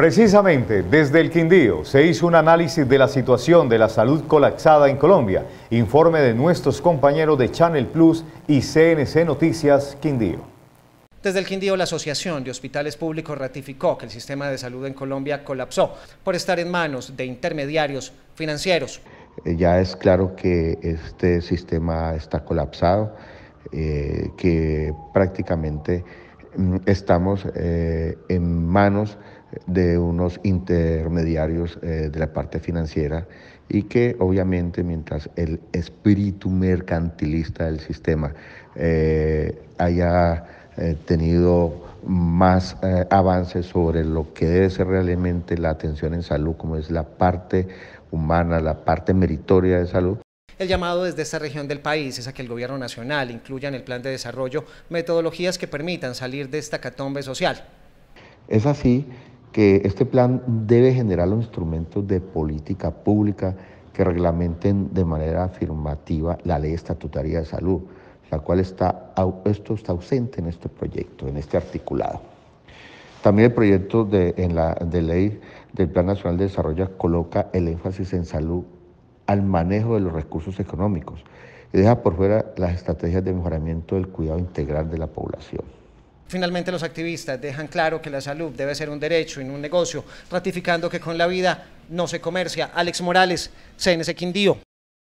Precisamente desde el Quindío se hizo un análisis de la situación de la salud colapsada en Colombia, informe de nuestros compañeros de Channel Plus y CNC Noticias Quindío. Desde el Quindío, la Asociación de Hospitales Públicos ratificó que el sistema de salud en Colombia colapsó por estar en manos de intermediarios financieros. Eh, ya es claro que este sistema está colapsado, eh, que prácticamente Mm, estamos eh, en manos de unos intermediarios eh, de la parte financiera y que obviamente mientras el espíritu mercantilista del sistema eh, haya tenido más avances sobre lo que debe ser realmente la atención en salud, como es la parte humana, la parte meritoria de salud, el llamado desde esta región del país es a que el Gobierno Nacional incluya en el plan de desarrollo metodologías que permitan salir de esta catombe social. Es así que este plan debe generar los instrumentos de política pública que reglamenten de manera afirmativa la ley estatutaria de salud, la cual está, está ausente en este proyecto, en este articulado. También el proyecto de, en la, de ley del Plan Nacional de Desarrollo coloca el énfasis en salud al manejo de los recursos económicos y deja por fuera las estrategias de mejoramiento del cuidado integral de la población. Finalmente los activistas dejan claro que la salud debe ser un derecho y no un negocio, ratificando que con la vida no se comercia. Alex Morales, CNC Quindío.